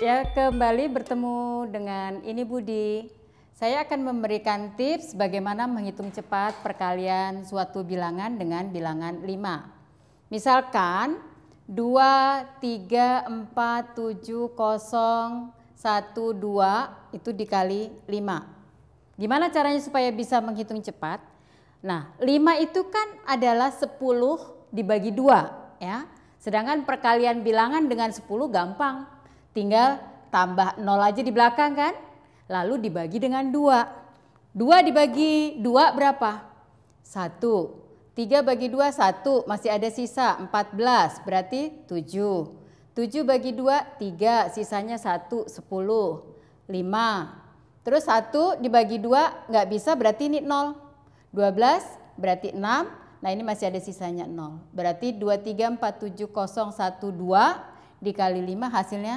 Ya, kembali bertemu dengan ini Budi. Saya akan memberikan tips bagaimana menghitung cepat perkalian suatu bilangan dengan bilangan 5. Misalkan 2, 3, 4, 7, 0, 1, 2 itu dikali 5. Gimana caranya supaya bisa menghitung cepat? Nah, 5 itu kan adalah 10 dibagi 2 ya. Sedangkan perkalian bilangan dengan 10 gampang Tinggal tambah 0 aja di belakang kan? Lalu dibagi dengan 2. 2 dibagi 2 berapa? 1. 3 bagi 2 1, masih ada sisa 14, berarti 7. 7 bagi 2 3, sisanya 1 10. 5. Terus 1 dibagi 2 nggak bisa berarti ini 0. 12 berarti 6. Nah ini masih ada sisanya 0. Berarti 2, 3, 4, 7, 0, 1, 2 dikali 5 hasilnya